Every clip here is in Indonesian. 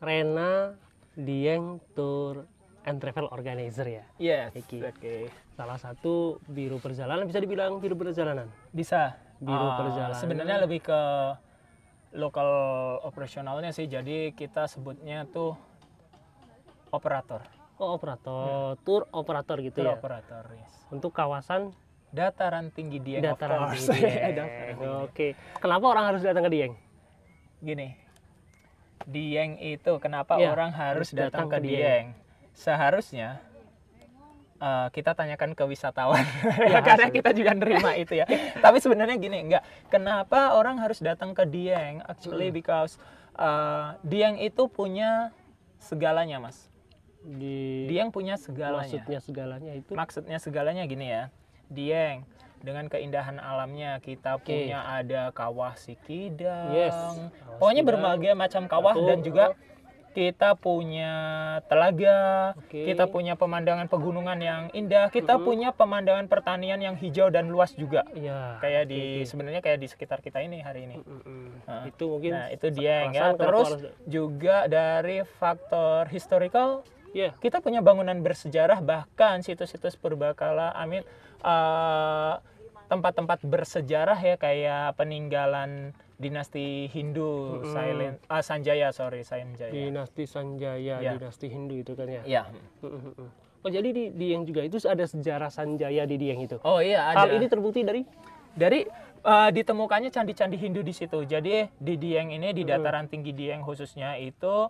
Rena Dieng Tour and Travel Organizer ya. Yes. Oke. Okay. Salah satu biru perjalanan bisa dibilang biru perjalanan. Bisa. Biru uh, perjalanan. Sebenarnya lebih ke lokal operasionalnya sih. Jadi kita sebutnya tuh operator. Oh operator, Ya. tour operator gitu tour ya. operator. Yes. Untuk kawasan dataran tinggi Dieng. Dataran tinggi Oke. Kenapa orang harus datang ke Dieng? Gini, Dieng itu kenapa ya, orang harus datang, datang ke Dieng. Dieng. Seharusnya uh, kita tanyakan ke wisatawan ya, karena hasil. kita juga nerima itu ya. Tapi sebenarnya gini, enggak kenapa orang harus datang ke Dieng? Actually hmm. because uh, Dieng itu punya segalanya, Mas. Di... Dieng punya segalanya. Maksudnya segalanya itu. Maksudnya segalanya gini ya. Dieng dengan keindahan alamnya kita okay. punya ada kawah Sikidang yes. Kawah pokoknya Sikidang. berbagai macam kawah dan juga kita punya telaga, okay. kita punya pemandangan pegunungan yang indah, kita uh-huh. punya pemandangan pertanian yang hijau dan luas juga. Yeah. Kayak di okay. sebenarnya kayak di sekitar kita ini hari ini. uh Nah, itu mungkin. Nah itu dia ya. Terus juga dari faktor historical, yeah. kita punya bangunan bersejarah bahkan situs-situs purbakala, amin Eh, tempat-tempat uh, bersejarah ya kayak peninggalan dinasti Hindu hmm. Silent uh, Sanjaya sorry Sanjaya dinasti Sanjaya ya. dinasti Hindu itu kan ya ya Oh jadi di Dieng juga itu ada sejarah Sanjaya di Dieng itu. Oh iya ada. Hal ini terbukti dari dari uh, ditemukannya candi-candi Hindu di situ. Jadi di Dieng ini di dataran tinggi Dieng khususnya itu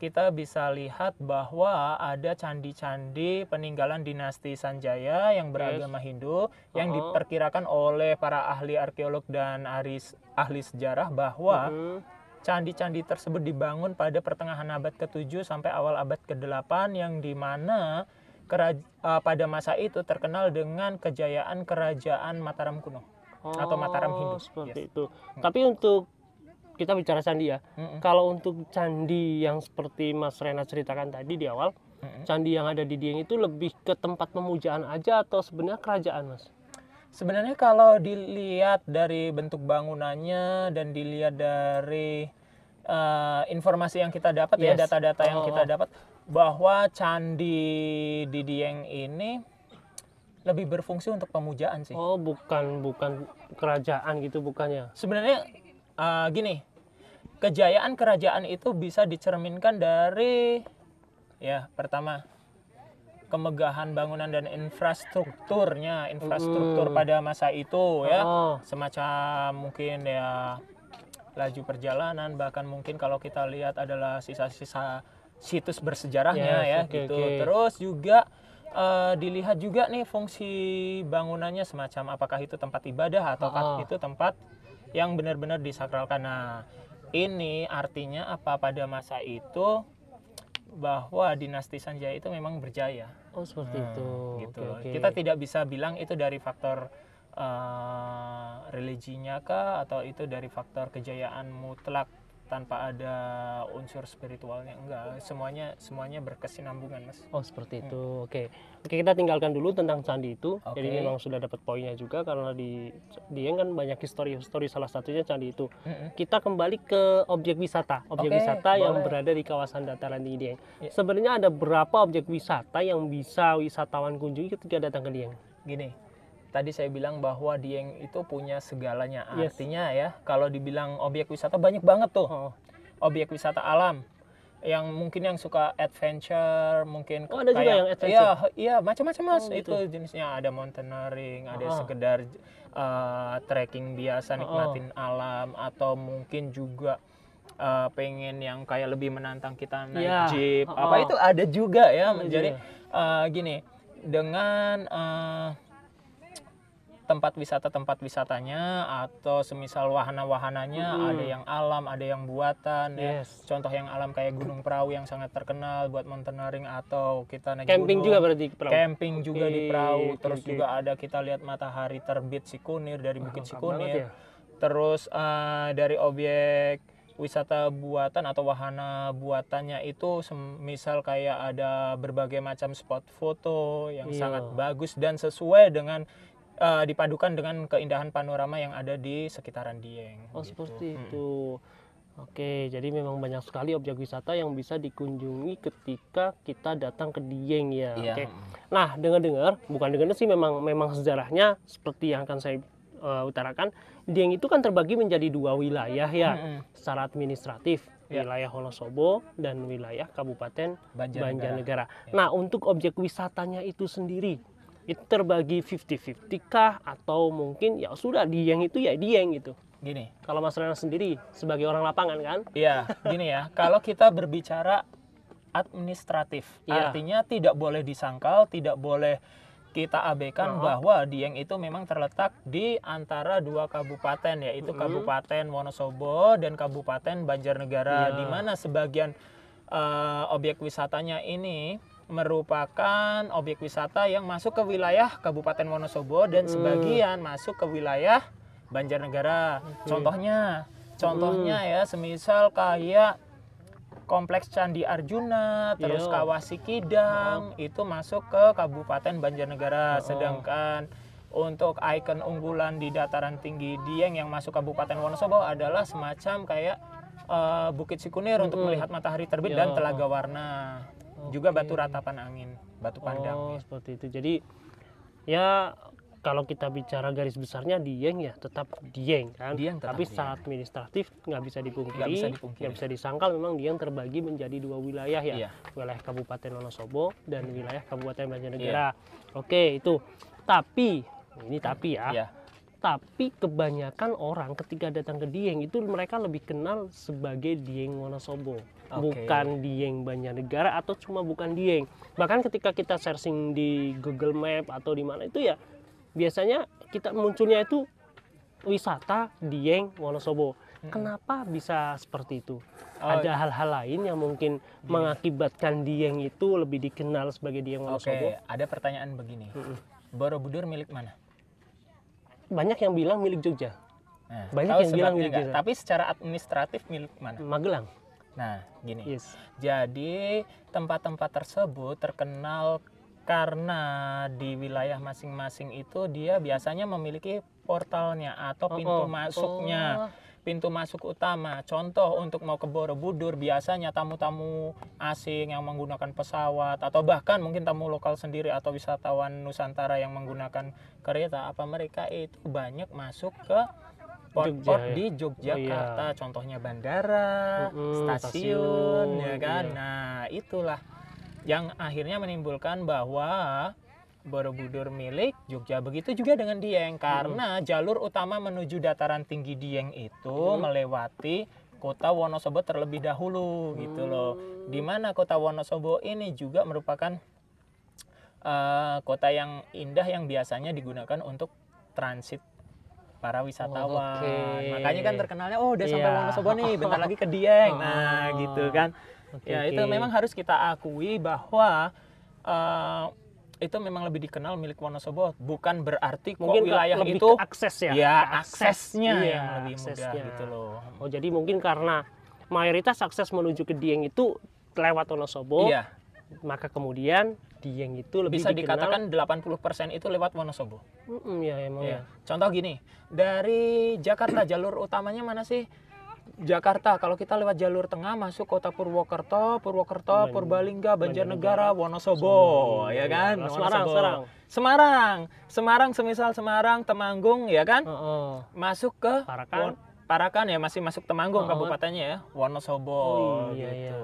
kita bisa lihat bahwa ada candi-candi peninggalan dinasti Sanjaya yang beragama yes. Hindu yang uh -huh. diperkirakan oleh para ahli arkeolog dan aris, ahli sejarah bahwa mm-hmm. candi-candi tersebut dibangun pada pertengahan abad ke-7 sampai awal abad ke-8 yang dimana mana uh, pada masa itu terkenal dengan kejayaan kerajaan Mataram kuno oh, atau Mataram Hindu. Oh, seperti yes. itu. Hmm. Tapi untuk kita bicara candi ya. Mm -hmm. Kalau untuk candi yang seperti Mas Rena ceritakan tadi di awal, mm -hmm. candi yang ada di Dieng itu lebih ke tempat pemujaan aja atau sebenarnya kerajaan, Mas? Sebenarnya kalau dilihat dari bentuk bangunannya dan dilihat dari uh, informasi yang kita dapat ya, yes. ya data-data yang kita oh. dapat bahwa candi di Dieng ini lebih berfungsi untuk pemujaan sih. Oh, bukan bukan kerajaan gitu bukannya. Sebenarnya uh, gini, kejayaan kerajaan itu bisa dicerminkan dari ya pertama kemegahan bangunan dan infrastrukturnya infrastruktur pada masa itu ya oh. semacam mungkin ya laju perjalanan bahkan mungkin kalau kita lihat adalah sisa-sisa situs bersejarahnya yes, ya okay, gitu okay. terus juga uh, dilihat juga nih fungsi bangunannya semacam apakah itu tempat ibadah ataukah oh. itu tempat yang benar-benar disakralkan nah ini artinya apa pada masa itu bahwa dinasti Sanjaya itu memang berjaya. Oh seperti hmm, itu. Gitu. Okay, okay. Kita tidak bisa bilang itu dari faktor uh, religinya kah atau itu dari faktor kejayaan mutlak tanpa ada unsur spiritualnya enggak semuanya semuanya berkesinambungan mas oh seperti hmm. itu hmm. oke oke kita tinggalkan dulu tentang candi itu okay. jadi memang sudah dapat poinnya juga karena di dia kan banyak histori histori salah satunya candi itu hmm. kita kembali ke objek wisata objek okay, wisata boleh. yang berada di kawasan dataran tinggi Dieng yeah. sebenarnya ada berapa objek wisata yang bisa wisatawan kunjungi ketika datang ke Dieng gini tadi saya bilang bahwa Dieng itu punya segalanya. Artinya yes. ya, kalau dibilang objek wisata banyak banget tuh. Oh. Objek wisata alam yang mungkin yang suka adventure, mungkin oh, ada kayak, juga yang adventure. Iya, iya macam-macam Mas. Oh, gitu. Itu jenisnya ada mountaineering, ada oh. sekedar uh, trekking biasa nikmatin oh. alam atau mungkin juga uh, pengen yang kayak lebih menantang kita naik yeah. jeep. Oh. Apa itu ada juga ya. menjadi uh, eh, gini, dengan uh, tempat wisata tempat wisatanya atau semisal wahana-wahananya hmm. ada yang alam ada yang buatan ya. yes. ya contoh yang alam kayak Gunung Perahu yang sangat terkenal buat mountaineering atau kita naik camping gunung. juga berarti perahu. camping okay. juga di perahu terus okay. juga ada kita lihat matahari terbit si kunir dari Bukit ah, si kunir ya. terus uh, dari objek wisata buatan atau wahana buatannya itu semisal kayak ada berbagai macam spot foto yang iya. sangat bagus dan sesuai dengan uh, dipadukan dengan keindahan panorama yang ada di sekitaran Dieng. Oh gitu. seperti hmm. itu. Oke, jadi memang banyak sekali objek wisata yang bisa dikunjungi ketika kita datang ke Dieng ya. Yeah. Oke. Nah, dengar-dengar, bukan dengar sih memang memang sejarahnya seperti yang akan saya uh, utarakan, Dieng itu kan terbagi menjadi dua wilayah ya, mm -hmm. secara administratif, yeah. wilayah Holosobo dan wilayah Kabupaten Banjarnegara. Banjarnegara. Yeah. Nah, untuk objek wisatanya itu sendiri, itu terbagi 50-50 kah atau mungkin ya sudah di yang itu ya dieng gitu gini kalau Mas Renang sendiri sebagai orang lapangan kan iya gini ya kalau kita berbicara administratif iya. artinya tidak boleh disangkal tidak boleh kita abaikan uh -huh. bahwa Dieng itu memang terletak di antara dua kabupaten yaitu uh-huh. Kabupaten Wonosobo dan Kabupaten Banjarnegara yeah. di mana sebagian uh, eh, objek wisatanya ini merupakan objek wisata yang masuk ke wilayah Kabupaten Wonosobo dan hmm. sebagian masuk ke wilayah Banjarnegara. Okay. Contohnya, contohnya hmm. ya semisal kayak Kompleks Candi Arjuna, terus Yo. Iya. Kawah Sikidang oh. itu masuk ke Kabupaten Banjarnegara. Oh. Sedangkan untuk ikon unggulan di dataran tinggi Dieng yang masuk Kabupaten Wonosobo adalah semacam kayak uh, Bukit Sikunir hmm. untuk melihat matahari terbit Yo. dan iya. Telaga Warna juga batu ratapan angin batu pandang oh, ya. seperti itu jadi ya kalau kita bicara garis besarnya Dieng ya tetap Dieng kan Dieng tetap tapi saat secara administratif nggak bisa dipungkiri nggak bisa, dipungkiri. Gak bisa disangkal memang Dieng terbagi menjadi dua wilayah ya yeah. wilayah Kabupaten Wonosobo dan iya. wilayah Kabupaten Banjarnegara yeah. oke itu tapi ini tapi ya yeah. tapi kebanyakan orang ketika datang ke Dieng itu mereka lebih kenal sebagai Dieng Wonosobo okay. bukan Dieng Banjarnegara atau cuma bukan Dieng. Bahkan ketika kita searching di Google Map atau di mana itu ya biasanya kita munculnya itu wisata Dieng Wonosobo. Kenapa bisa seperti itu? Oh, Ada iya. hal-hal lain yang mungkin iya. mengakibatkan Dieng itu lebih dikenal sebagai Dieng Wonosobo. okay. ada pertanyaan begini. Mm Borobudur milik mana? Banyak yang bilang milik Jogja. Nah, Banyak yang bilang milik Jogja. Tapi secara administratif milik mana? Magelang. Nah, gini. Yes. Jadi tempat-tempat tersebut terkenal karena di wilayah masing-masing itu dia biasanya memiliki portalnya atau oh, pintu oh. masuknya. Oh pintu masuk utama. Contoh untuk mau ke Borobudur biasanya tamu-tamu asing yang menggunakan pesawat atau bahkan mungkin tamu lokal sendiri atau wisatawan Nusantara yang menggunakan kereta apa mereka itu banyak masuk ke port-port ya. di Yogyakarta, oh, iya. contohnya bandara, uh, uh, stasiun, stasiun, ya kan. Iya. Nah, itulah yang akhirnya menimbulkan bahwa Borobudur milik Jogja. Begitu juga dengan Dieng karena uh. jalur utama menuju dataran tinggi Dieng itu uh. melewati kota Wonosobo terlebih dahulu uh. gitu loh. Mm. Di mana kota Wonosobo ini juga merupakan uh, kota yang indah yang biasanya digunakan untuk transit para wisatawan. Oh, okay. Makanya kan terkenalnya oh udah yeah. sampai iya. Wonosobo nih, bentar lagi ke Dieng. Nah, oh. Nah, gitu kan. Okay, ya, okay. itu memang harus kita akui bahwa uh, itu memang lebih dikenal milik Wonosobo bukan berarti mungkin wilayah lebih itu akses ya. Ya, aksesnya iya, yang lebih aksesnya. mudah gitu loh. Oh, jadi mungkin karena mayoritas akses menuju ke Dieng itu lewat Wonosobo. Iya. Maka kemudian Dieng itu lebih bisa dikatakan puluh 80% itu lewat Wonosobo. Mm -mm, ya emang ya. Iya. ya. Contoh gini, dari Jakarta jalur utamanya mana sih? Jakarta kalau kita lewat jalur tengah masuk kota Purwokerto, Purwokerto, Banyu, Purbalingga, Banjarnegara, Wonosobo, Sobo, ya kan? Nah, Semarang, Semarang. Semarang, Semarang semisal Semarang, Temanggung, ya kan? Uh -uh. Masuk ke Parakan. Parakan ya masih masuk Temanggung oh. kabupatennya ya, Wonosobo oh, iya, gitu. Iya.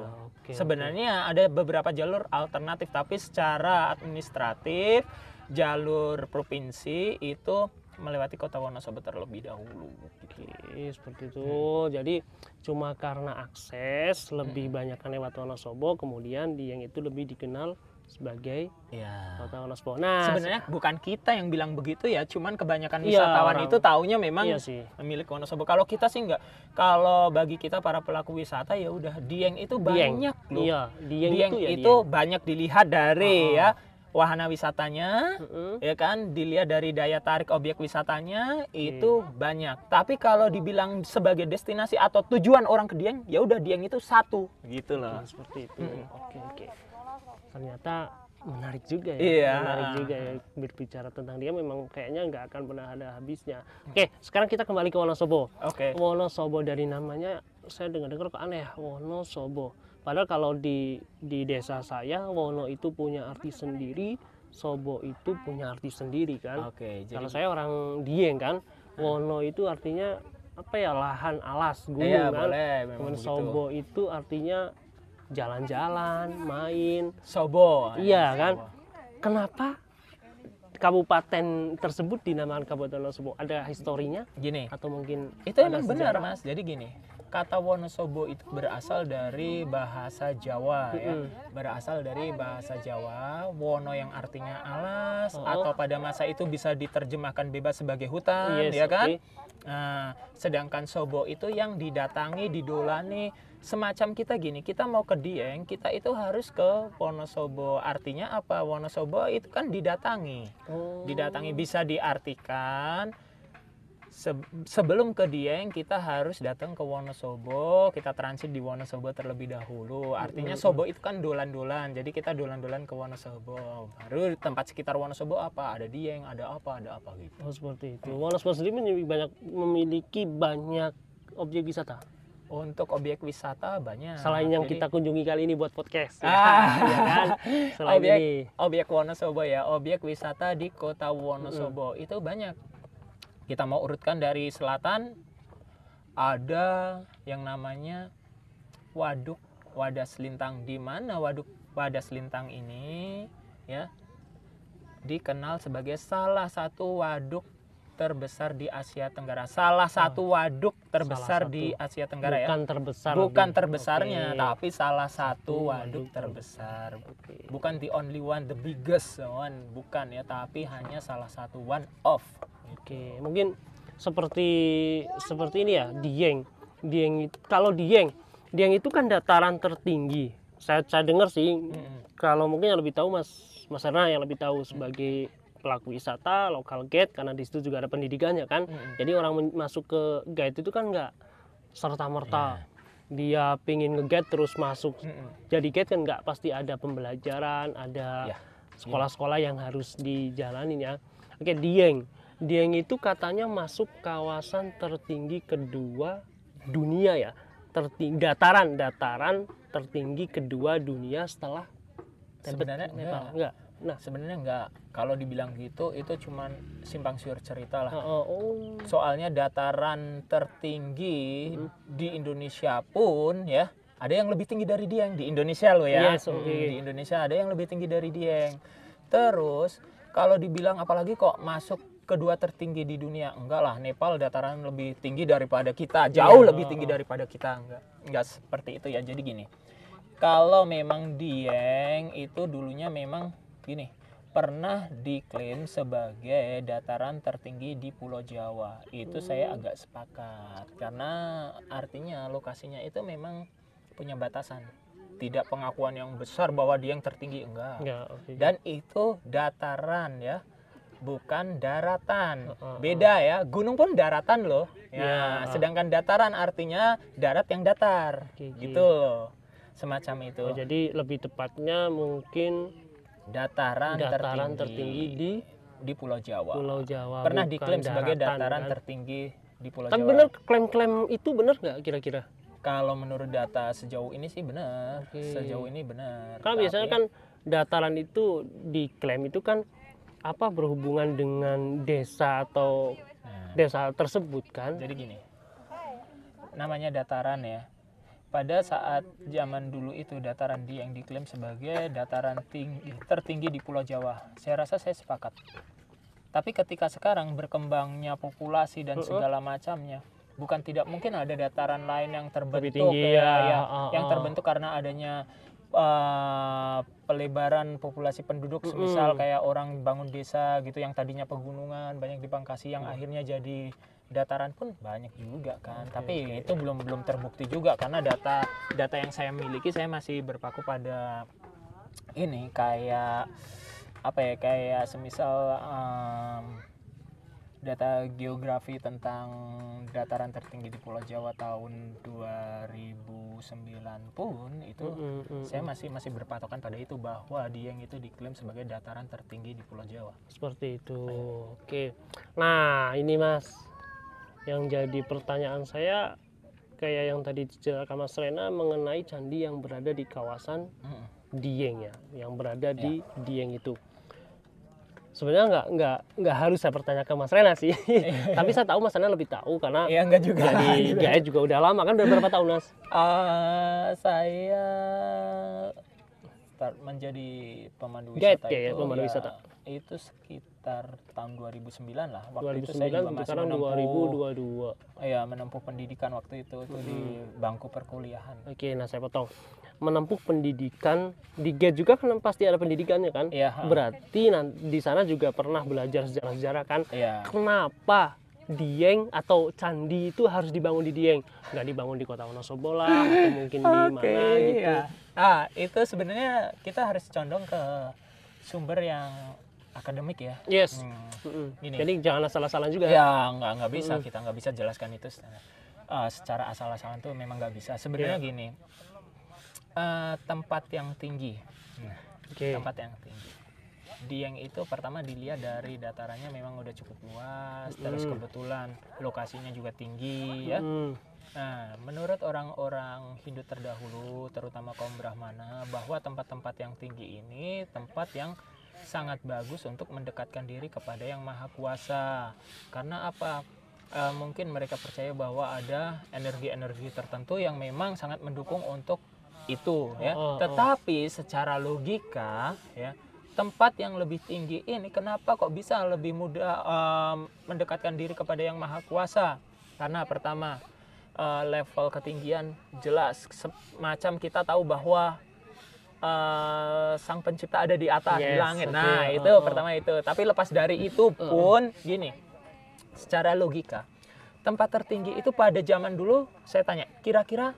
Okay, Sebenarnya okay. ada beberapa jalur alternatif tapi secara administratif jalur provinsi itu melewati kota Wonosobo terlebih dahulu. Oke, seperti itu. Hmm. Jadi cuma karena akses lebih hmm. banyak kan lewat Wonosobo, kemudian yang itu lebih dikenal sebagai ya. kota Nah, sebenarnya bukan kita yang bilang begitu ya, cuman kebanyakan iya, wisatawan orang, itu taunya memang iya sih. milik Wonosobo. Kalau kita sih enggak. Kalau bagi kita para pelaku wisata ya udah Dieng itu banyak Dieng. loh. Iya, Dieng, Dieng itu, ya, itu Dieng. banyak dilihat dari oh. ya wahana wisatanya, uh-uh. ya kan, dilihat dari daya tarik objek wisatanya okay. itu iya. banyak. Tapi kalau dibilang sebagai destinasi atau tujuan orang ke Dieng, ya udah Dieng itu satu, gitu loh. Nah, seperti itu. Hmm. Oke, okay, oke. Okay ternyata menarik juga ya iya. menarik juga ya berbicara tentang dia memang kayaknya nggak akan pernah ada habisnya oke sekarang kita kembali ke Wonosobo oke okay. Wonosobo dari namanya saya dengar-dengar kok aneh ya, Wonosobo padahal kalau di di desa saya Wono itu punya arti sendiri Sobo itu punya arti sendiri kan oke okay, kalau saya orang Dieng kan Wono itu artinya apa ya lahan alas iya, gunung iya, kan boleh, Sobo itu artinya jalan-jalan, main. Sobo. Iya kan? Kenapa kabupaten tersebut dinamakan Kabupaten Wonosobo? Ada historinya? Gini. Atau mungkin itu yang benar, Mas. Jadi gini, kata Wonosobo itu berasal dari bahasa Jawa -hmm. ya. Berasal dari bahasa Jawa, wono yang artinya alas oh. atau pada masa itu bisa diterjemahkan bebas sebagai hutan, yes, ya kan? Okay. Nah, sedangkan sobo itu yang didatangi, didolani semacam kita gini kita mau ke Dieng kita itu harus ke Wonosobo artinya apa Wonosobo itu kan didatangi oh. didatangi bisa diartikan se sebelum ke Dieng kita harus datang ke Wonosobo, kita transit di Wonosobo terlebih dahulu. Artinya Sobo itu kan dolan-dolan, jadi kita dolan-dolan ke Wonosobo. Baru tempat sekitar Wonosobo apa? Ada Dieng, ada apa, ada apa gitu. Oh seperti itu. Wonosobo sendiri memiliki banyak objek wisata. Untuk objek wisata banyak. Selain yang kita kunjungi kali ini buat podcast. Ya, ah, iya kan? Selain objek, ini. Objek Wonosobo ya, objek wisata di kota Wonosobo mm. itu banyak. Kita mau urutkan dari selatan, ada yang namanya Waduk Wadas Lintang. Di mana Waduk Wadas Lintang ini ya dikenal sebagai salah satu waduk terbesar di Asia Tenggara. Salah satu waduk terbesar satu. di Asia Tenggara ya. Bukan ya. Terbesar Bukan di, terbesarnya, okay. tapi salah satu waduk terbesar. Okay. Bukan the only one, the biggest one, bukan ya, tapi hanya salah satu one of. Oke, okay. mungkin seperti seperti ini ya, Dieng. Dieng itu kalau Dieng, Dieng itu kan dataran tertinggi. Saya saya dengar sih hmm. kalau mungkin yang lebih tahu Mas Mas Erna yang lebih tahu sebagai hmm pelaku wisata, lokal guide karena di situ juga ada pendidikannya kan. Hmm. Jadi orang masuk ke guide itu kan nggak serta merta yeah. dia pingin ngeget terus masuk. Hmm. Jadi guide kan nggak pasti ada pembelajaran, ada sekolah iya. sekolah-sekolah yang harus dijalanin ya. Oke, Dieng. Dieng itu katanya masuk kawasan tertinggi kedua dunia ya. Tertinggi, dataran dataran tertinggi kedua dunia setelah sebenarnya Nepal. enggak nah sebenarnya nggak kalau dibilang gitu itu cuma simpang siur cerita lah oh, oh. soalnya dataran tertinggi hmm. di Indonesia pun ya ada yang lebih tinggi dari Dieng di Indonesia loh ya yes, okay. di Indonesia ada yang lebih tinggi dari Dieng terus kalau dibilang apalagi kok masuk kedua tertinggi di dunia enggak lah Nepal dataran lebih tinggi daripada kita iya. jauh yeah. lebih tinggi daripada kita enggak enggak seperti itu ya jadi gini kalau memang Dieng itu dulunya memang gini pernah diklaim sebagai dataran tertinggi di Pulau Jawa. Itu hmm. saya agak sepakat karena artinya lokasinya itu memang punya batasan. Tidak pengakuan yang besar bahwa dia yang tertinggi enggak. Ya, okay. Dan itu dataran ya, bukan daratan. Beda ya, gunung pun daratan loh. Ya, ya sedangkan dataran artinya darat yang datar. Okay, gitu loh. Semacam itu. Oh, jadi lebih tepatnya mungkin dataran, dataran tertinggi, tertinggi di di Pulau Jawa. Pulau Jawa. Pernah diklaim daratan, sebagai dataran kan? tertinggi di Pulau Tapi Jawa. Tapi benar klaim-klaim itu benar nggak kira-kira? Kalau menurut data sejauh ini sih benar. Okay. Sejauh ini benar. kan biasanya kan dataran itu diklaim itu kan apa berhubungan dengan desa atau nah. desa tersebut kan? Jadi gini. Namanya dataran ya pada saat zaman dulu itu dataran di yang diklaim sebagai dataran tinggi tertinggi di Pulau Jawa. Saya rasa saya sepakat. Tapi ketika sekarang berkembangnya populasi dan segala macamnya, bukan tidak mungkin ada dataran lain yang terbentuk tinggi, ya, ya, uh, uh. yang terbentuk karena adanya uh, pelebaran populasi penduduk, semisal mm. kayak orang bangun desa gitu yang tadinya pegunungan banyak dipangkasi yang mm. akhirnya jadi dataran pun banyak juga kan okay, tapi okay. itu belum belum terbukti juga karena data data yang saya miliki saya masih berpaku pada ini kayak apa ya kayak semisal um, data geografi tentang dataran tertinggi di Pulau Jawa tahun 2009 pun itu mm -hmm. saya masih masih berpatokan pada itu bahwa Dieng itu diklaim sebagai dataran tertinggi di Pulau Jawa. Seperti itu. Oke. Nah, ini Mas yang jadi pertanyaan saya kayak yang tadi dijelaskan Mas Rena mengenai candi yang berada di kawasan hmm. Dieng ya, yang berada ya. di Dieng itu. Sebenarnya nggak nggak nggak harus saya pertanyakan Mas Rena sih, tapi saya tahu Mas Rena lebih tahu karena ya, enggak juga. Jadi Jaya juga udah lama kan udah berapa tahun Mas? Uh, saya menjadi pemandu wisata Gaya, itu, ya, pemandu ya, wisata. Iya, itu sekitar sekitar tahun 2009 lah. Waktu 2009, itu saya juga masih menempuh 2022. Iya, menempuh pendidikan waktu itu itu hmm. di bangku perkuliahan. Oke, nah saya potong. Menempuh pendidikan di ged juga kan pasti ada pendidikannya kan? Ya, Berarti di sana juga pernah belajar sejarah-sejarah kan? Ya. Kenapa Dieng atau candi itu harus dibangun di Dieng, nggak dibangun di kota Wonosobo lah, atau mungkin di okay, mana iya. gitu. Ya. Ah, itu sebenarnya kita harus condong ke sumber yang akademik ya. Yes. Hmm. Gini. Jadi jangan salah asalan juga. Ya nggak nggak bisa hmm. kita nggak bisa jelaskan itu secara, uh, secara asal-asalan tuh memang nggak bisa. Sebenarnya yeah. gini uh, tempat yang tinggi. Nah, okay. Tempat yang tinggi. Di yang itu pertama dilihat dari datarannya memang udah cukup luas, mm. terus kebetulan lokasinya juga tinggi ya. Nah, menurut orang-orang Hindu terdahulu, terutama kaum Brahmana, bahwa tempat-tempat yang tinggi ini tempat yang sangat bagus untuk mendekatkan diri kepada yang maha kuasa karena apa e, mungkin mereka percaya bahwa ada energi-energi tertentu yang memang sangat mendukung untuk itu ya oh, oh, oh. tetapi secara logika ya tempat yang lebih tinggi ini kenapa kok bisa lebih mudah e, mendekatkan diri kepada yang maha kuasa karena pertama uh, level ketinggian jelas semacam kita tahu bahwa Eh, sang pencipta ada di atas yes, di langit. Okay. Nah, itu oh, oh. pertama itu. Tapi lepas dari itu pun oh. gini. Secara logika, tempat tertinggi itu pada zaman dulu saya tanya, kira-kira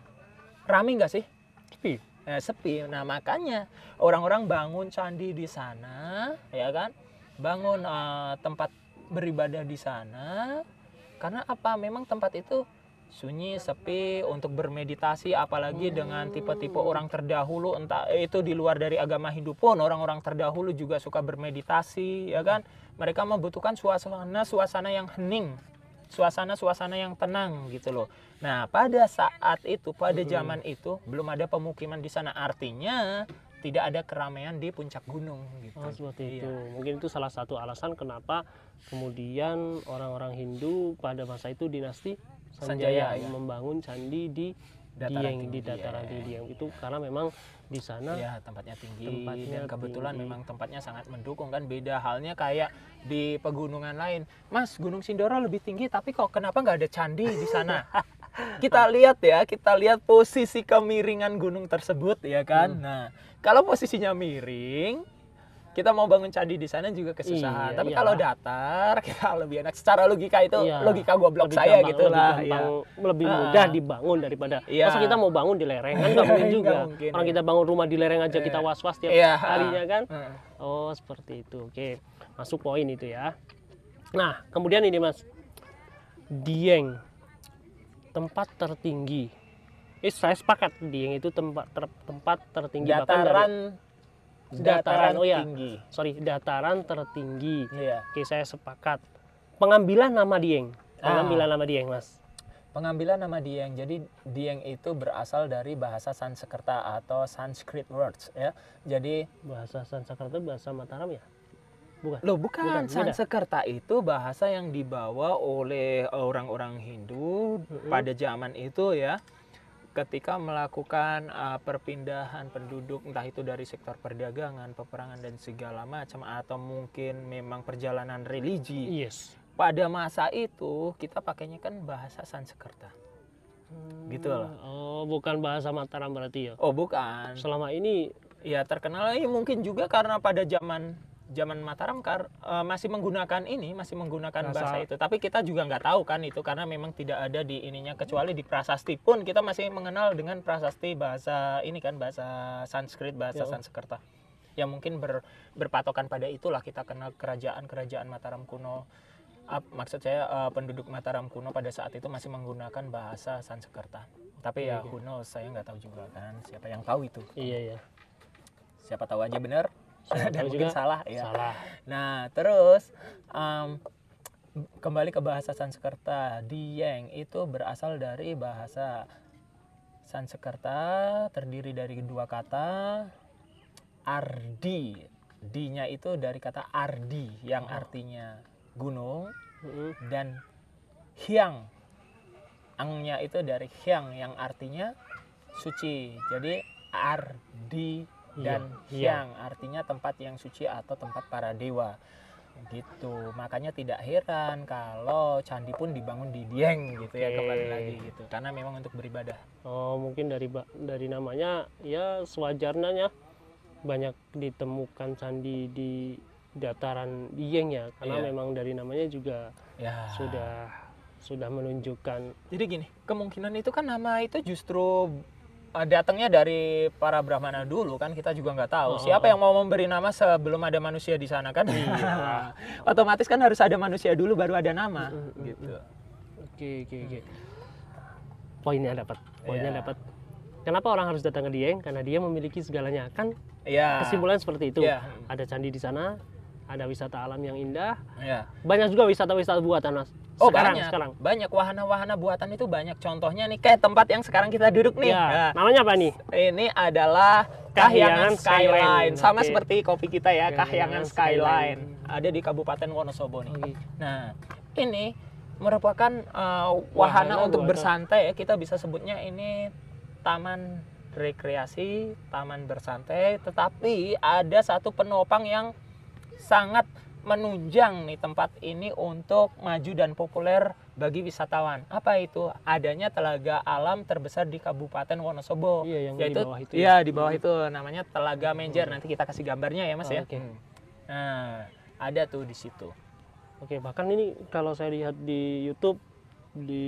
rame nggak sih? Sepi. Ya, sepi. Nah, makanya orang-orang bangun candi di sana, ya kan? Bangun uh, tempat beribadah di sana. Karena apa? Memang tempat itu sunyi sepi untuk bermeditasi apalagi hmm. dengan tipe-tipe orang terdahulu entah eh, itu di luar dari agama Hindu pun orang-orang terdahulu juga suka bermeditasi ya kan mereka membutuhkan suasana suasana yang hening suasana suasana yang tenang gitu loh nah pada saat itu pada zaman itu belum ada pemukiman di sana artinya tidak ada keramaian di puncak gunung gitu. Oh, seperti iya. itu. Mungkin itu salah satu alasan kenapa kemudian orang-orang Hindu pada masa itu dinasti Sanjaya, Sanjaya ya. membangun candi di dataran Dieng, tinggi, di dataran ya. Dieng itu karena memang di sana ya tempatnya tinggi tempatnya dan kebetulan tinggi. memang tempatnya sangat mendukung kan beda halnya kayak di pegunungan lain Mas Gunung Sindoro lebih tinggi tapi kok kenapa nggak ada candi di sana kita lihat ya kita lihat posisi kemiringan gunung tersebut ya kan hmm. nah kalau posisinya miring kita mau bangun candi di sana juga kesusahan. Iya, Tapi iya. kalau datar, kita lebih enak. Secara logika itu iya. logika goblok saya gampang, gitu lebih iya. Gampang, iya. Lebih mudah uh, dibangun daripada iya. masa kita mau bangun di lereng kan nggak mungkin juga. mungkin, Orang iya. kita bangun rumah di lereng aja kita iya. was-was tiap iya. harinya kan. Uh. Oh seperti itu. Oke, masuk poin itu ya. Nah kemudian ini mas, Dieng tempat tertinggi eh, saya sepakat di yang itu tempat ter, tempat tertinggi dataran dari, dataran, dataran oh ya tinggi. sorry dataran tertinggi iya. oke saya sepakat pengambilan nama dieng pengambilan ah. nama dieng mas pengambilan nama Dieng. Jadi Dieng itu berasal dari bahasa Sanskerta atau Sanskrit words ya. Jadi bahasa Sanskerta bahasa Mataram ya? Bukan. Loh, bukan. bukan. Sanskerta itu bahasa yang dibawa oleh orang-orang Hindu hmm. pada zaman itu ya ketika melakukan uh, perpindahan penduduk entah itu dari sektor perdagangan, peperangan dan segala macam atau mungkin memang perjalanan religi. Yes. Pada masa itu kita pakainya kan bahasa Sanskerta. Hmm. Gitu loh. Oh, bukan bahasa Mataram berarti ya. Oh, bukan. Selama ini ya terkenal ini mungkin juga karena pada zaman zaman Mataram kar, uh, masih menggunakan ini, masih menggunakan bahasa, bahasa itu. Tapi kita juga nggak tahu kan itu karena memang tidak ada di ininya kecuali di prasasti pun kita masih mengenal dengan prasasti bahasa ini kan bahasa Sanskrit, bahasa Yo. Iya. Sanskerta. Yang mungkin ber, berpatokan pada itulah kita kenal kerajaan-kerajaan Mataram kuno. Ap, maksud saya uh, penduduk Mataram kuno pada saat itu masih menggunakan bahasa Sanskerta. Tapi ya, ya who saya nggak tahu juga kan siapa yang tahu itu. Iya, iya. Siapa tahu aja benar dan mungkin salah ya salah. nah terus um, kembali ke bahasa Sanskerta dieng itu berasal dari bahasa Sanskerta terdiri dari dua kata ardi dinya itu dari kata ardi yang oh. artinya gunung dan hiang angnya itu dari hiang yang artinya suci jadi ardi Iya. dan iya. hyang artinya tempat yang suci atau tempat para dewa gitu makanya tidak heran kalau candi pun dibangun di Dieng gitu okay. ya kembali lagi gitu karena memang untuk beribadah oh mungkin dari dari namanya ya sewajarnya banyak ditemukan candi di dataran Dieng ya karena yeah. memang dari namanya juga yeah. sudah sudah menunjukkan jadi gini kemungkinan itu kan nama itu justru Eh, datangnya dari para Brahmana dulu kan kita juga nggak tahu oh. siapa oh. yang mau memberi nama sebelum ada manusia di sana kan iya. otomatis kan harus ada manusia dulu baru ada nama mm, mm, mm, mm. gitu oke oke oke hmm. poinnya dapat poinnya yeah. dapat kenapa orang harus datang ke Dieng karena dia memiliki segalanya kan yeah. kesimpulan seperti itu yeah. ada candi di sana ada wisata alam yang indah yeah. banyak juga wisata-wisata buatan Oh sekarang, banyak, sekarang. banyak wahana-wahana buatan itu banyak. Contohnya nih kayak tempat yang sekarang kita duduk nih. Ya, nah, namanya apa nih? Ini adalah Kahyangan, Skyline. Skyline. Sama seperti kopi kita ya, Kahyangan, Kahyangan Skyline. Skyline. Ada di Kabupaten Wonosobo nih. Okay. Nah, ini merupakan uh, wahana, wahana untuk buatan. bersantai ya. Kita bisa sebutnya ini taman rekreasi, taman bersantai, tetapi ada satu penopang yang sangat menunjang nih tempat ini untuk maju dan populer bagi wisatawan. Apa itu? Adanya telaga alam terbesar di Kabupaten Wonosobo. Iya, yang yaitu, di bawah itu. Ya. Iya, ya, di bawah itu namanya Telaga Menjer. Nanti kita kasih gambarnya ya, Mas oh, ya. Oke. Okay. Nah, ada tuh di situ. Oke, okay, bahkan ini kalau saya lihat di YouTube, di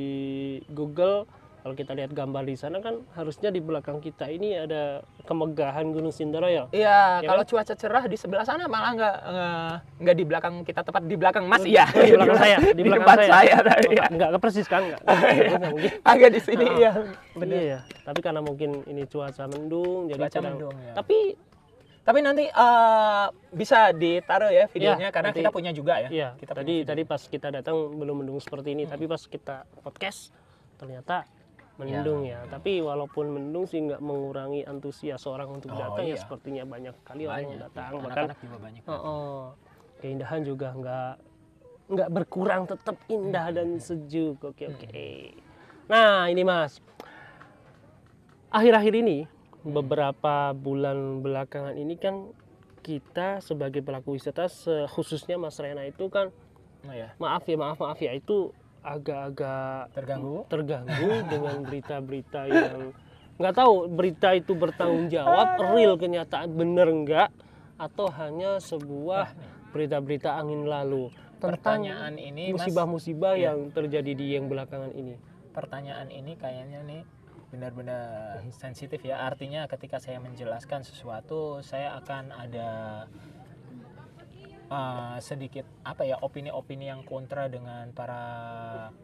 Google kalau kita lihat gambar di sana kan harusnya di belakang kita ini ada kemegahan Gunung Sindoro ya. Iya, ya kan? kalau kan? cuaca cerah di sebelah sana malah nggak nggak di belakang kita tepat di belakang Mas iya. Oh, di belakang saya, di, di saya. saya oh, iya. Enggak, enggak persis kan enggak. Oh, iya. kan? Agak di sini ya. Benar. Iya, tapi karena mungkin ini cuaca mendung jadi cuaca kadang, mendung, ya. Tapi tapi nanti uh, bisa ditaruh ya videonya ya, karena nanti, kita punya juga ya. Iya. Kita tadi tadi pas kita datang belum mendung seperti ini, hmm. tapi pas kita podcast ternyata mendung ya, ya. tapi walaupun mendung sih nggak mengurangi antusias orang untuk oh, datang ya, iya. ya sepertinya banyak kali banyak. orang datang Anak -anak bahkan juga banyak oh, oh, keindahan juga nggak nggak berkurang tetap indah hmm. dan sejuk oke hmm. oke nah ini mas akhir-akhir ini hmm. beberapa bulan belakangan ini kan kita sebagai pelaku wisata khususnya mas Rena itu kan oh, ya. maaf ya maaf maaf ya itu agak-agak terganggu terganggu dengan berita-berita yang nggak tahu berita itu bertanggung jawab real kenyataan bener enggak atau hanya sebuah berita-berita angin lalu pertanyaan ini musibah-musibah ya. yang terjadi di yang belakangan ini pertanyaan ini kayaknya nih benar-benar sensitif ya artinya ketika saya menjelaskan sesuatu saya akan ada uh, sedikit apa ya opini-opini yang kontra dengan para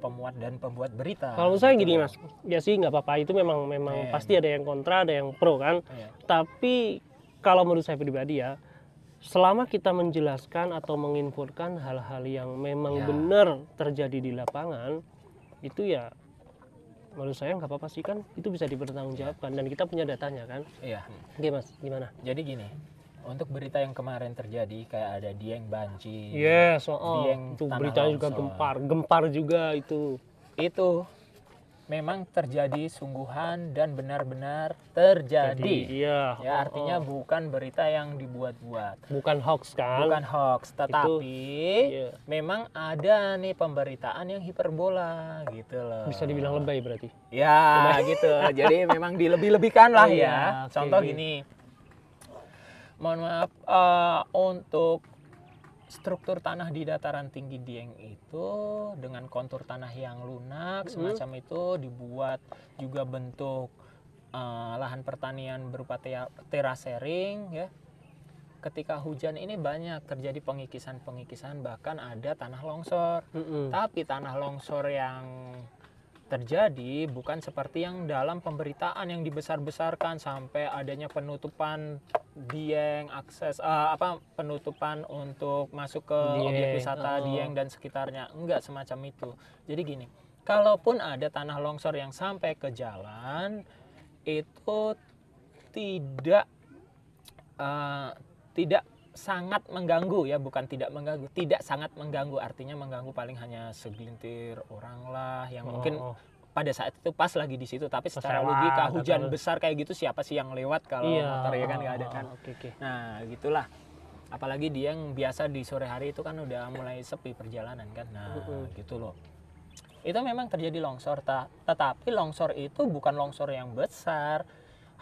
pemuat dan pembuat berita. Kalau saya gini gitu. mas, ya sih nggak apa-apa itu memang memang yeah. pasti iya. ada yang kontra ada yang pro kan. Yeah. Tapi kalau menurut saya pribadi ya, selama kita menjelaskan atau menginfokan hal-hal yang memang yeah. benar terjadi di lapangan, itu ya menurut saya nggak apa-apa sih kan itu bisa dipertanggungjawabkan dan kita punya datanya kan. Iya. Yeah. Oke mas, gimana? Jadi gini, untuk berita yang kemarin terjadi kayak ada Dieng banci yes oh, oh, Dieng itu berita juga gempar gempar juga itu itu memang terjadi sungguhan dan benar-benar terjadi. Jadi, iya. Ya oh, artinya oh. bukan berita yang dibuat-buat. Bukan hoax kan? Bukan hoax, tetapi Itu, iya. memang ada nih pemberitaan yang hiperbola gitu loh. Bisa dibilang lebay berarti. Ya, lebay. gitu. Jadi memang dilebih-lebihkan lah oh, iya. ya. Iya, Contoh okay. gini mohon maaf uh, untuk struktur tanah di dataran tinggi Dieng itu dengan kontur tanah yang lunak mm -hmm. semacam itu dibuat juga bentuk uh, lahan pertanian berupa terasering ya ketika hujan ini banyak terjadi pengikisan-pengikisan bahkan ada tanah longsor. Mm -hmm. Tapi tanah longsor yang terjadi bukan seperti yang dalam pemberitaan yang dibesar-besarkan sampai adanya penutupan Dieng akses uh, apa penutupan untuk masuk ke Dieng. objek wisata oh. Dieng dan sekitarnya enggak semacam itu. Jadi gini, kalaupun ada tanah longsor yang sampai ke jalan itu tidak uh, tidak sangat mengganggu ya bukan tidak mengganggu tidak sangat mengganggu artinya mengganggu paling hanya segelintir orang lah yang oh. mungkin oh. pada saat itu pas lagi di situ tapi secara logika hujan besar kayak gitu siapa sih yang lewat kalau iya. motor ya kan nggak ada kan okay, okay. nah gitulah apalagi dia yang biasa di sore hari itu kan udah mulai sepi perjalanan kan nah uh -uh. gitu loh itu memang terjadi longsor ta tetapi longsor itu bukan longsor yang besar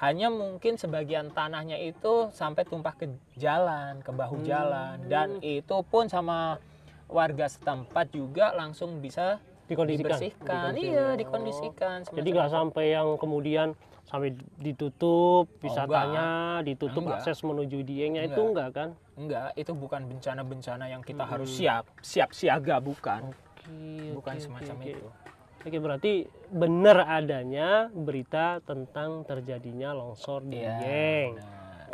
hanya mungkin sebagian tanahnya itu sampai tumpah ke jalan ke bahu hmm. jalan dan itu pun sama warga setempat juga langsung bisa dikondisikan dibersihkan iya dikondisikan oh. jadi nggak sampai yang kemudian sampai ditutup oh, wisatanya oh, ditutup enggak. akses menuju diengnya itu enggak kan enggak itu bukan bencana-bencana yang kita hmm. harus siap siap siaga bukan okay, bukan okay, semacam okay. itu Oke, berarti benar adanya berita tentang terjadinya longsor di yeah, Dieng.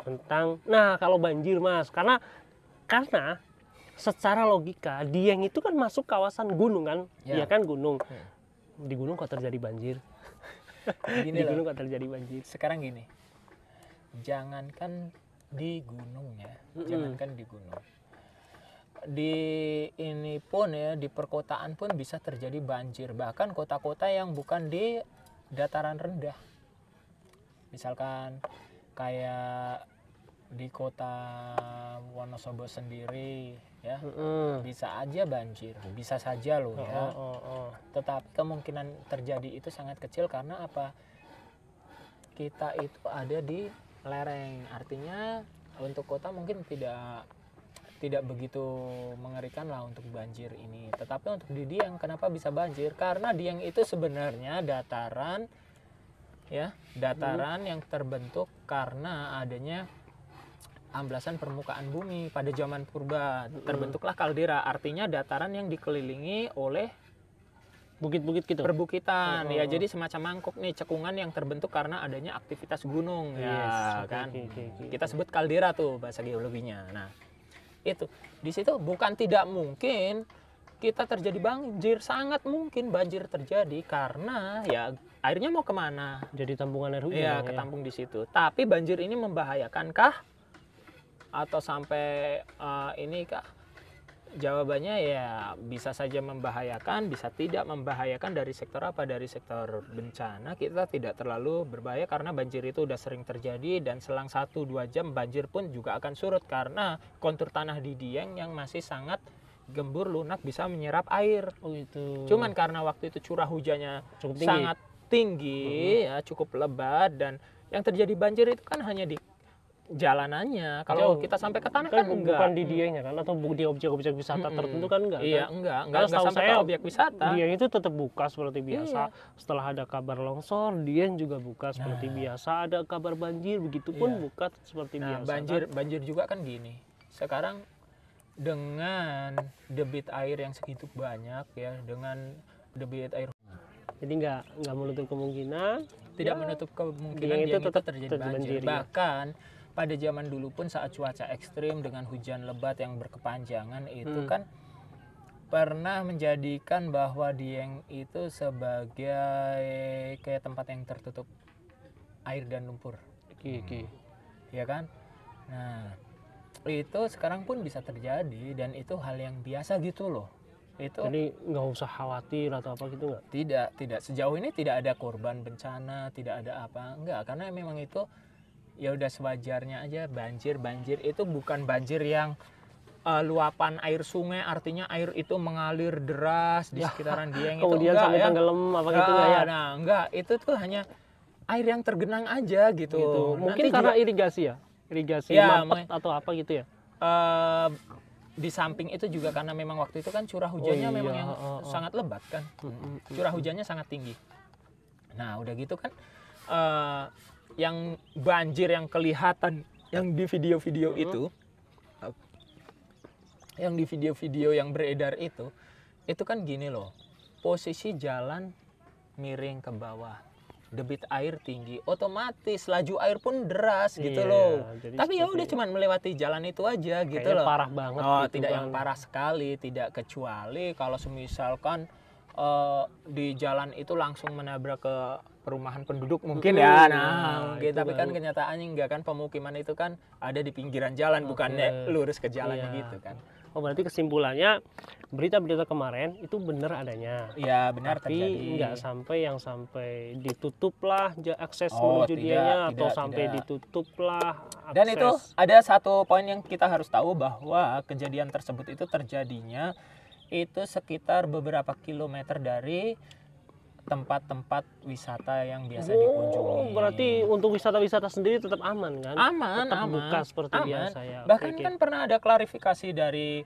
Tentang nah kalau banjir Mas, karena karena secara logika Dieng itu kan masuk kawasan gunung kan? Iya ya kan gunung. Iya. Di gunung kok terjadi banjir? Gini di gunung kok terjadi banjir. Sekarang gini. Jangankan di gunung ya, mm -hmm. jangankan di gunung di ini pun ya di perkotaan pun bisa terjadi banjir bahkan kota-kota yang bukan di dataran rendah misalkan kayak di kota Wonosobo sendiri ya mm bisa aja banjir bisa saja loh ya oh, oh, oh, tetapi kemungkinan terjadi itu sangat kecil karena apa kita itu ada di lereng artinya untuk kota mungkin tidak tidak begitu mengerikan lah untuk banjir ini. Tetapi untuk di Dieng kenapa bisa banjir? Karena Dieng itu sebenarnya dataran ya, dataran hmm. yang terbentuk karena adanya amblasan permukaan bumi pada zaman purba. Hmm. Terbentuklah kaldera, artinya dataran yang dikelilingi oleh bukit-bukit gitu. Perbukitan. Oh. Ya, jadi semacam mangkuk nih cekungan yang terbentuk karena adanya aktivitas gunung ya yes, ya, okay, kan. Okay, okay, okay. Kita sebut kaldera tuh bahasa geologinya. Nah, itu di situ bukan tidak mungkin kita terjadi banjir sangat mungkin banjir terjadi karena ya airnya mau kemana jadi tampungan air hujan iya, ya ketampung di situ tapi banjir ini membahayakankah atau sampai uh, ini kah Jawabannya ya bisa saja membahayakan, bisa tidak membahayakan dari sektor apa? Dari sektor bencana kita tidak terlalu berbahaya karena banjir itu sudah sering terjadi dan selang 1-2 jam banjir pun juga akan surut karena kontur tanah di Dieng yang masih sangat gembur lunak bisa menyerap air. Oh itu. Cuman karena waktu itu curah hujannya Cukup tinggi. sangat tinggi, -huh. Mm-hmm. ya cukup lebat dan yang terjadi banjir itu kan hanya di jalanannya. Kalau kita sampai ke tanah kan, kan enggak. Bukan di dianya kan atau di objek-objek wisata mm -mm. tertentu kan enggak. Iya, kan? enggak. Enggak, enggak sampai saya, ke objek wisata. Dia itu tetap buka seperti biasa. Iya. Setelah ada kabar longsor, dia juga buka seperti nah. biasa. Ada kabar banjir begitu pun iya. buka seperti nah, biasa. banjir kan? banjir juga kan gini. Sekarang dengan debit air yang segitu banyak ya, dengan debit air jadi nggak nggak menutup kemungkinan tidak ya, menutup kemungkinan yang itu tetap, tetap terjadi, banjir. banjir iya. bahkan pada zaman dulu pun saat cuaca ekstrim dengan hujan lebat yang berkepanjangan itu hmm. kan pernah menjadikan bahwa Dieng itu sebagai kayak tempat yang tertutup air dan lumpur. Oke, okay, hmm. Ya kan? Nah, itu sekarang pun bisa terjadi dan itu hal yang biasa gitu loh. Itu Jadi nggak usah khawatir atau apa gitu nggak? Tidak, tidak. Sejauh ini tidak ada korban bencana, tidak ada apa. Enggak, karena memang itu ya udah sewajarnya aja banjir banjir itu bukan banjir yang uh, luapan air sungai artinya air itu mengalir deras di ya. sekitaran dia yang itu kemudian enggak, sampai ya. tenggelam apa gitu enggak ah, ya nah enggak itu tuh hanya air yang tergenang aja gitu, gitu. mungkin Nanti karena juga, irigasi ya irigasi ya, mampet atau apa gitu ya uh, di samping itu juga karena memang waktu itu kan curah oh, hujannya oh, iya. memang yang oh, oh. sangat lebat kan mm, mm, mm, curah hujannya sangat tinggi nah udah gitu kan uh, yang banjir yang kelihatan yang di video-video -huh. Hmm. itu yang di video-video yang beredar itu itu kan gini loh posisi jalan miring ke bawah debit air tinggi otomatis laju air pun deras gitu iya, loh tapi ya udah cuman melewati jalan itu aja gitu loh parah banget oh, gitu tidak bang. yang kan. parah sekali tidak kecuali kalau semisalkan uh, eh, di jalan itu langsung menabrak ke perumahan penduduk mungkin uh, ya nah, nah mungkin gitu. tapi kan baru. kan kenyataannya enggak kan pemukiman itu kan ada di pinggiran jalan okay. bukannya lurus ke jalannya yeah. gitu kan oh berarti kesimpulannya berita-berita kemarin itu benar adanya ya benar tapi terjadi. enggak sampai yang sampai ditutup lah akses oh, menuju tidak, dianya tidak, atau tidak. sampai ditutup lah akses. dan itu ada satu poin yang kita harus tahu bahwa kejadian tersebut itu terjadinya itu sekitar beberapa kilometer dari tempat-tempat wisata yang biasa oh, dikunjungi. Berarti untuk wisata-wisata sendiri tetap aman kan? Aman, tetap aman. buka seperti aman. biasa ya. Bahkan okay, kan pernah ada klarifikasi dari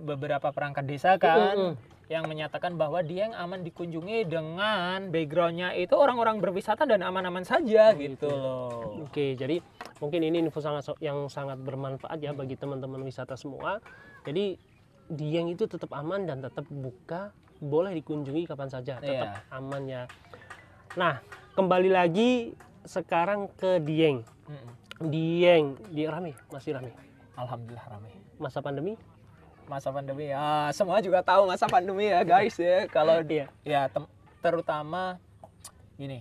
beberapa perangkat desa kan mm -hmm. yang menyatakan bahwa dia yang aman dikunjungi dengan backgroundnya itu orang-orang berwisata dan aman-aman saja oh, gitu, gitu loh. Oke, okay, jadi mungkin ini info sangat yang sangat bermanfaat ya bagi teman-teman wisata semua. Jadi Dieng itu tetap aman dan tetap buka boleh dikunjungi kapan saja, tetap yeah. aman ya. Nah, kembali lagi sekarang ke Dieng. Mm hmm Dieng, di rame, masih rame. Alhamdulillah rame. Masa pandemi? Masa pandemi ya, semua juga tahu masa pandemi ya guys ya. Kalau dia ya terutama ini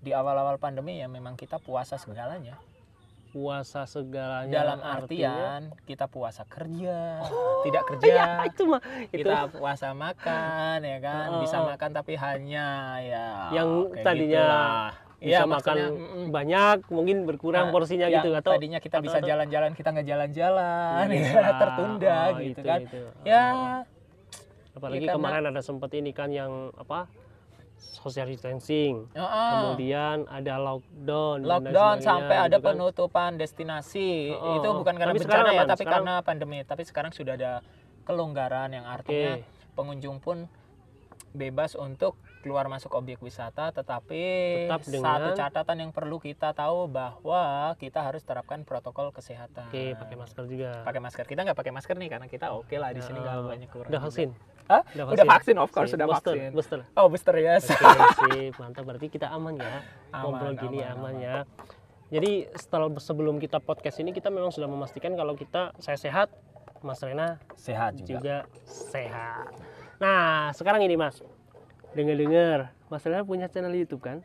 di awal-awal pandemi ya memang kita puasa segalanya puasa segalanya dalam artian artinya... kita puasa kerja oh, tidak iya, kerja iya, itu mah itu. kita puasa makan ya kan oh. bisa makan tapi hanya ya yang gitu tadinya gitulah bisa ya, makan mm, banyak mungkin berkurang nah, porsinya ya, gitu atau tadinya kita atau, bisa jalan-jalan kita nggak jalan-jalan iya, tertunda oh, gitu itu, kan itu. ya apalagi ya, karena, kemarin ada sempat ini kan yang apa social distancing. Uh -uh. Kemudian ada lockdown. Lockdown sampai ada gitu kan. penutupan destinasi. Uh -uh. Itu bukan karena tapi bencana ya, tapi sekarang... karena pandemi. Tapi sekarang sudah ada kelonggaran yang artinya okay. pengunjung pun bebas untuk keluar masuk objek wisata, tetapi Tetap dengan... satu catatan yang perlu kita tahu bahwa kita harus terapkan protokol kesehatan. Oke, pakai masker juga. Pakai masker. Kita nggak pakai masker nih karena kita oke okay lah di sini nggak nah, banyak kurang. Udah vaksin. Hah? Udah vaksin, udah vaksin of course, Sudah booster, vaksin. Booster. Oh, booster ya. Yes. Oke, mantap. Berarti kita aman ya. Aman, Ngobrol gini aman, aman, aman ya. Jadi setelah sebelum kita podcast ini kita memang sudah memastikan kalau kita saya sehat, Mas Rena sehat juga. juga sehat. Nah, sekarang ini Mas, Dengar-dengar, Mas Rehan punya channel YouTube kan?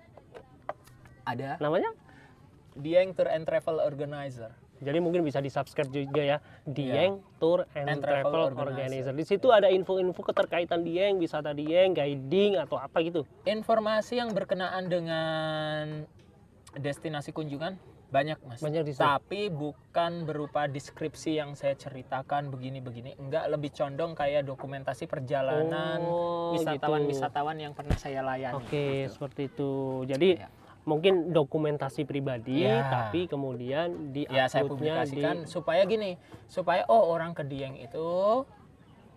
Ada. Namanya? Dieng Tour and Travel Organizer. Jadi mungkin bisa di subscribe juga ya iya. Dieng yeah. Tour and, and Travel, Travel Organizer. Organizer. Di situ ada info-info keterkaitan Dieng, wisata Dieng, guiding atau apa gitu. Informasi yang berkenaan dengan destinasi kunjungan banyak mas. Banyak Tapi bukan berupa deskripsi yang saya ceritakan begini-begini. Enggak, lebih condong kayak dokumentasi perjalanan oh, wisatawan-wisatawan gitu. yang pernah saya layani. Oke, okay, gitu. seperti itu. Jadi ya. mungkin dokumentasi pribadi, ya. tapi kemudian di ya, saya publikasikan di... supaya gini, supaya oh orang ke Dieng itu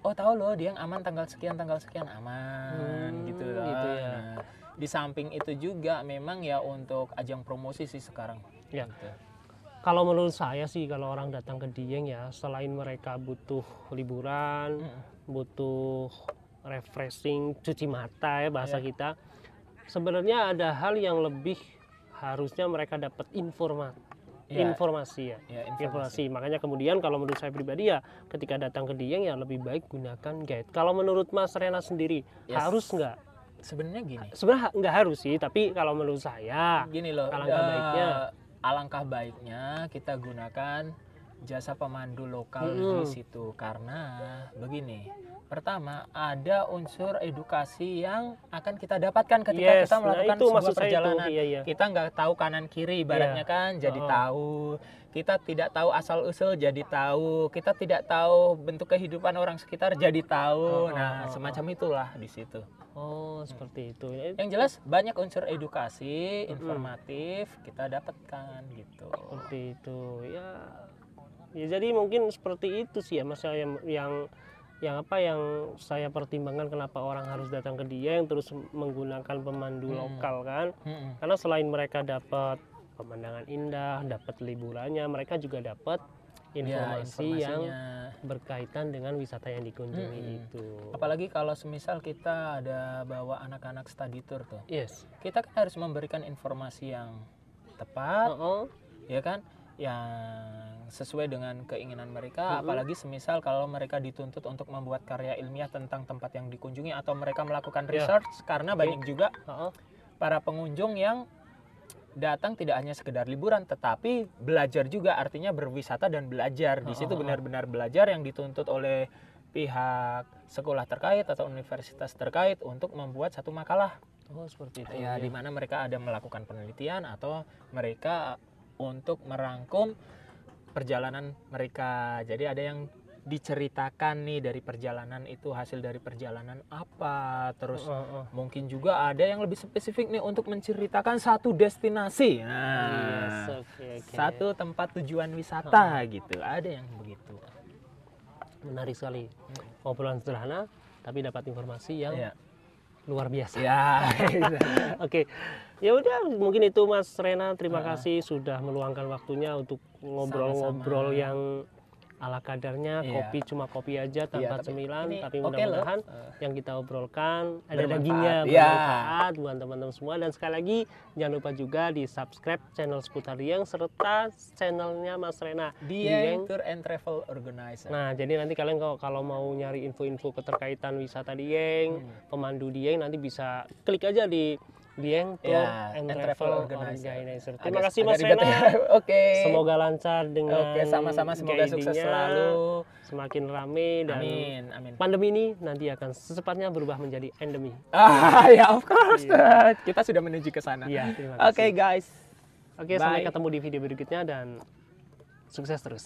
oh tahu loh Dieng aman tanggal sekian tanggal sekian aman hmm, gitu Gitu ya. Nah, di samping itu juga memang ya untuk ajang promosi sih sekarang Ya. Kalau menurut saya sih kalau orang datang ke Dieng ya selain mereka butuh liburan, hmm. butuh refreshing, cuci mata ya bahasa yeah. kita. Sebenarnya ada hal yang lebih harusnya mereka dapat informa ya. informasi ya. ya informasi. informasi. Makanya kemudian kalau menurut saya pribadi ya ketika datang ke Dieng ya lebih baik gunakan guide. Kalau menurut Mas Rena sendiri yes. harus nggak? Sebenarnya gini. Sebenarnya nggak harus sih, tapi kalau menurut saya gini loh. Alangkah eh, baiknya alangkah baiknya kita gunakan jasa pemandu lokal hmm. di situ karena begini pertama ada unsur edukasi yang akan kita dapatkan ketika yes, kita nah melakukan nah itu sebuah perjalanan itu, iya, iya. kita nggak tahu kanan kiri ibaratnya yeah. kan jadi oh. tahu kita tidak tahu asal usul jadi tahu kita tidak tahu bentuk kehidupan orang sekitar jadi tahu oh, nah oh, oh. semacam itulah di situ oh seperti itu yang jelas banyak unsur edukasi informatif hmm. kita dapatkan gitu seperti itu ya ya jadi mungkin seperti itu sih ya masalah yang yang yang apa yang saya pertimbangkan kenapa orang harus datang ke dia yang terus menggunakan pemandu hmm. lokal kan hmm. karena selain mereka dapat pemandangan indah, dapat liburannya, mereka juga dapat ya, informasi ya, yang berkaitan dengan wisata yang dikunjungi hmm. itu. Apalagi kalau semisal kita ada bawa anak-anak study tour tuh. Yes. Kita kan harus memberikan informasi yang tepat, uh -oh. ya kan? yang sesuai dengan keinginan mereka uh -uh. apalagi semisal kalau mereka dituntut untuk membuat karya ilmiah tentang tempat yang dikunjungi atau mereka melakukan ya. research karena banyak iya. juga uh -uh. para pengunjung yang datang tidak hanya sekedar liburan tetapi belajar juga artinya berwisata dan belajar di situ benar-benar belajar yang dituntut oleh pihak sekolah terkait atau universitas terkait untuk membuat satu makalah oh seperti itu ya, ya. di mana mereka ada melakukan penelitian atau mereka untuk merangkum perjalanan mereka jadi ada yang diceritakan nih dari perjalanan itu hasil dari perjalanan apa terus oh, oh, mungkin juga ada yang lebih spesifik nih untuk menceritakan satu destinasi nah, yes, okay, okay. satu tempat tujuan wisata oh. gitu ada yang begitu menarik sekali hmm. obrolan sederhana tapi dapat informasi yang yeah. luar biasa ya oke okay. ya udah mungkin itu mas Rena terima uh. kasih sudah meluangkan waktunya untuk ngobrol-ngobrol yang ala kadarnya yeah. kopi cuma kopi aja tanpa yeah, tapi cemilan ini, tapi mudah-mudahan okay uh. Eh. yang kita obrolkan ada dagingnya iya. bermanfaat yeah. buat teman-teman semua dan sekali lagi jangan lupa juga di subscribe channel seputar Dieng serta channelnya Mas Rena Dieng, Dieng Tour and Travel Organizer nah jadi nanti kalian kalau, kalau mau nyari info-info keterkaitan wisata Dieng hmm. pemandu Dieng nanti bisa klik aja di Bieng Tour yeah, and, and Travel, Travel Organizer. Organizer. Terima agak, kasih Mas Rena. Ya. Oke. Okay. Semoga lancar dengan Oke, okay, sama-sama semoga sukses selalu, semakin ramai dan amin, amin. pandemi ini nanti akan secepatnya berubah menjadi endemi. Ah, ya of course. Yeah. Kita sudah menuju ke sana. Iya, Oke, okay, guys. Oke, okay, sampai ketemu di video berikutnya dan sukses terus.